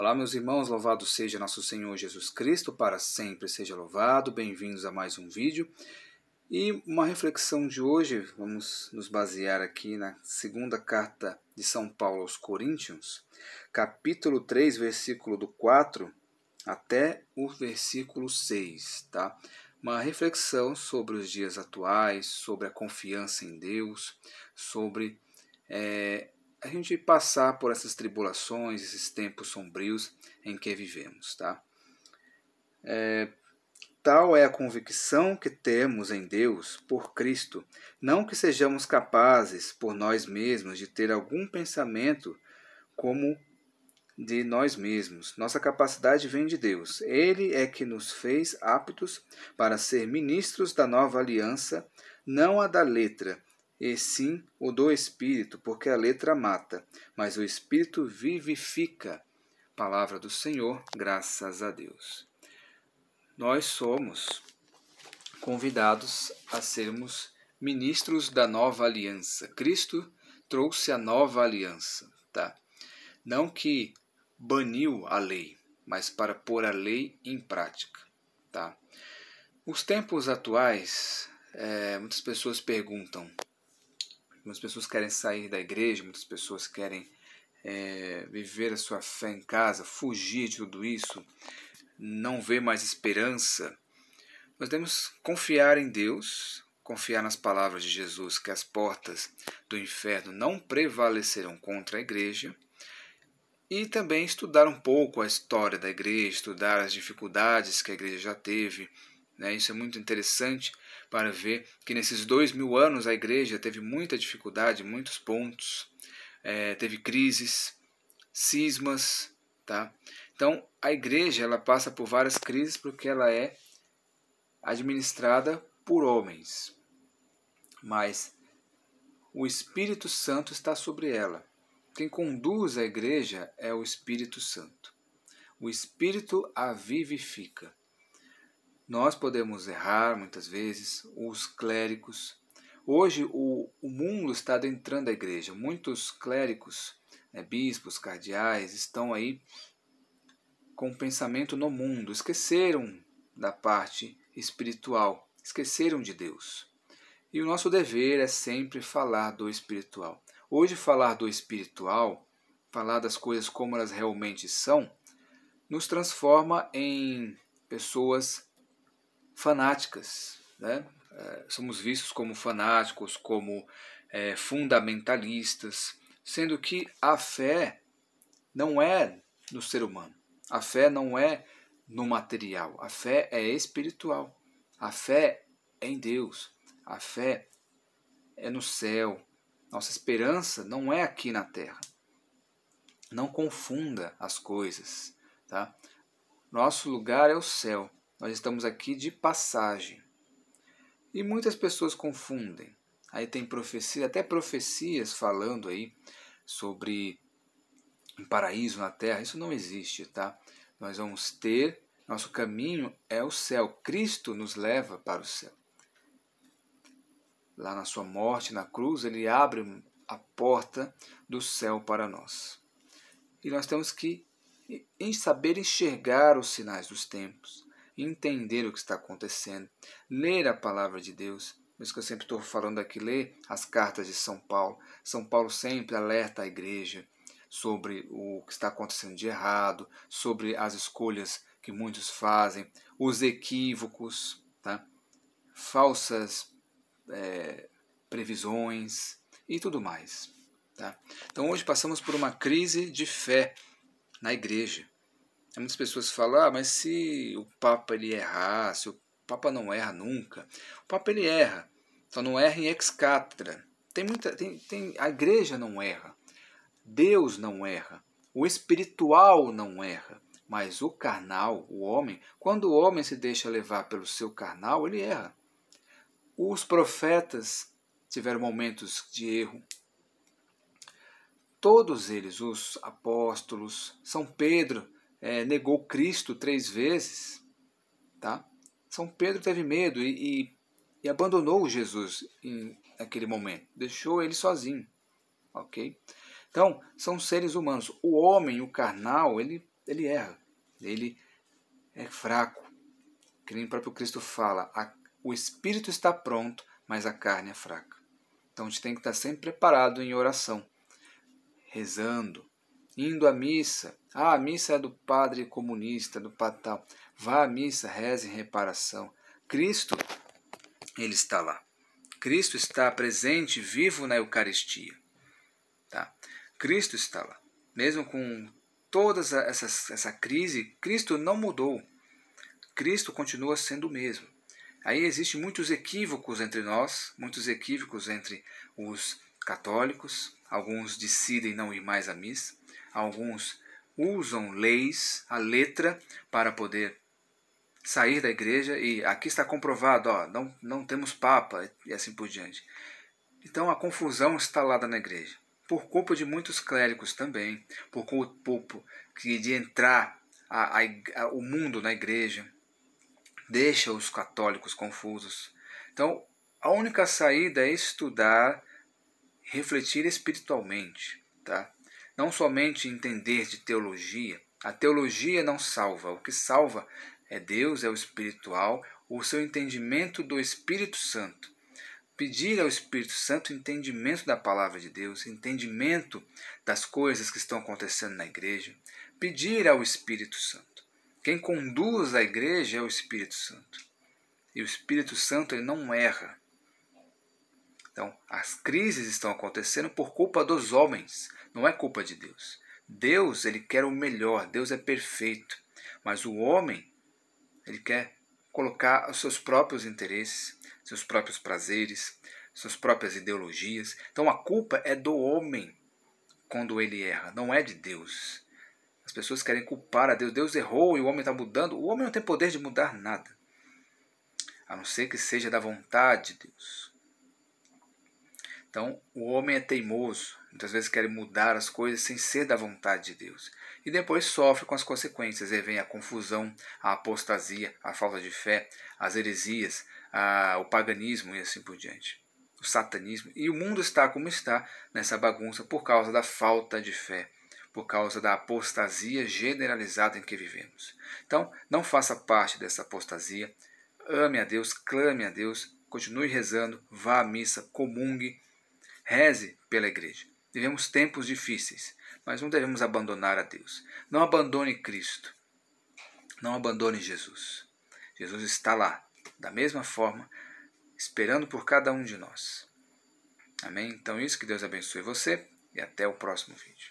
Olá, meus irmãos, louvado seja nosso Senhor Jesus Cristo, para sempre seja louvado. Bem-vindos a mais um vídeo. E uma reflexão de hoje, vamos nos basear aqui na segunda carta de São Paulo aos Coríntios, capítulo 3, versículo do 4 até o versículo 6, tá? Uma reflexão sobre os dias atuais, sobre a confiança em Deus, sobre é, a gente passar por essas tribulações, esses tempos sombrios em que vivemos, tá? É, tal é a convicção que temos em Deus por Cristo, não que sejamos capazes por nós mesmos de ter algum pensamento como de nós mesmos. Nossa capacidade vem de Deus. Ele é que nos fez aptos para ser ministros da nova aliança, não a da letra, e sim o do Espírito, porque a letra mata, mas o Espírito vivifica. Palavra do Senhor, graças a Deus. Nós somos convidados a sermos ministros da nova aliança. Cristo trouxe a nova aliança, tá? Não que baniu a lei, mas para pôr a lei em prática, tá? Os tempos atuais, é, muitas pessoas perguntam Muitas pessoas querem sair da igreja, muitas pessoas querem é, viver a sua fé em casa, fugir de tudo isso, não ver mais esperança. Nós devemos confiar em Deus, confiar nas palavras de Jesus que as portas do inferno não prevalecerão contra a igreja e também estudar um pouco a história da igreja, estudar as dificuldades que a igreja já teve, né? Isso é muito interessante para ver que nesses dois mil anos a igreja teve muita dificuldade, muitos pontos, é, teve crises, cismas, tá? Então a igreja ela passa por várias crises porque ela é administrada por homens, mas o Espírito Santo está sobre ela. Quem conduz a igreja é o Espírito Santo. O Espírito a vivifica. Nós podemos errar muitas vezes, os clérigos. Hoje o, o mundo está adentrando a igreja. Muitos clérigos, né, bispos, cardeais, estão aí com o pensamento no mundo. Esqueceram da parte espiritual, esqueceram de Deus. E o nosso dever é sempre falar do espiritual. Hoje, falar do espiritual, falar das coisas como elas realmente são, nos transforma em pessoas fanáticas. Né? Eh, somos vistos como fanáticos, como é, fundamentalistas, sendo que a fé não é no ser humano, a fé não é no material, a fé é espiritual, a fé é em Deus, a fé é no céu. Nossa esperança não é aqui na terra. Não confunda as coisas, tá? Nosso lugar é o céu. Nós estamos aqui de passagem. E muitas pessoas confundem. Aí tem profecia, até profecias falando aí sobre um paraíso na terra. Isso não existe, tá? Nós vamos ter, nosso caminho é o céu. Cristo nos leva para o céu. Lá na sua morte na cruz, ele abre a porta do céu para nós. E nós temos que em saber enxergar os sinais dos tempos, entender o que está acontecendo, ler a palavra de Deus. Por isso que eu sempre estou falando aqui, ler as cartas de São Paulo. São Paulo sempre alerta a igreja sobre o que está acontecendo de errado, sobre as escolhas que muitos fazem, os equívocos, tá? falsas é, previsões e tudo mais. Tá? Então hoje passamos por uma crise de fé na igreja. É muitas pessoas falam, ah, mas se o Papa ele errar, se o Papa não erra nunca, o Papa ele erra, só não erra em ex Tem muita, tem, tem, a igreja não erra, Deus não erra, o espiritual não erra, mas o carnal, o homem, quando o homem se deixa levar pelo seu carnal, ele erra. Os profetas tiveram momentos de erro, todos eles, os apóstolos, São Pedro, é, negou Cristo três vezes, tá? São Pedro teve medo e, e, e abandonou Jesus em, naquele momento, deixou ele sozinho, ok? Então, são seres humanos. O homem, o carnal, ele, ele erra, ele é fraco. Que nem o próprio Cristo fala, a, o espírito está pronto, mas a carne é fraca. Então, a gente tem que estar sempre preparado em oração, rezando, indo à missa. Ah, a missa é do padre comunista, do patal Vá à missa, reze em reparação. Cristo, ele está lá. Cristo está presente, vivo na Eucaristia. Tá? Cristo está lá. Mesmo com toda essa, essa crise, Cristo não mudou. Cristo continua sendo o mesmo. Aí existem muitos equívocos entre nós, muitos equívocos entre os católicos. Alguns decidem não ir mais à missa. Alguns usam leis, a letra, para poder sair da igreja e aqui está comprovado, ó, não, não temos papa e assim por diante. Então a confusão instalada na igreja, por culpa de muitos clérigos também, por culpa de entrar a, a, a, o mundo na igreja, deixa os católicos confusos. Então a única saída é estudar, refletir espiritualmente, tá? não somente entender de teologia. A teologia não salva, o que salva é Deus, é o espiritual, o seu entendimento do Espírito Santo. Pedir ao Espírito Santo entendimento da palavra de Deus, entendimento das coisas que estão acontecendo na igreja. Pedir ao Espírito Santo. Quem conduz a igreja é o Espírito Santo. E o Espírito Santo ele não erra. Então, as crises estão acontecendo por culpa dos homens, não é culpa de Deus. Deus, ele quer o melhor, Deus é perfeito. Mas o homem, ele quer colocar os seus próprios interesses, seus próprios prazeres, suas próprias ideologias. Então a culpa é do homem quando ele erra, não é de Deus. As pessoas querem culpar a Deus. Deus errou e o homem está mudando. O homem não tem poder de mudar nada, a não ser que seja da vontade de Deus. Então, o homem é teimoso, muitas vezes quer mudar as coisas sem ser da vontade de Deus. E depois sofre com as consequências, e vem a confusão, a apostasia, a falta de fé, as heresias, a, o paganismo e assim por diante. O satanismo. E o mundo está como está nessa bagunça por causa da falta de fé, por causa da apostasia generalizada em que vivemos. Então, não faça parte dessa apostasia. Ame a Deus, clame a Deus, continue rezando, vá à missa, comungue Reze pela igreja. Vivemos tempos difíceis, mas não devemos abandonar a Deus. Não abandone Cristo. Não abandone Jesus. Jesus está lá, da mesma forma, esperando por cada um de nós. Amém? Então, isso que Deus abençoe você e até o próximo vídeo.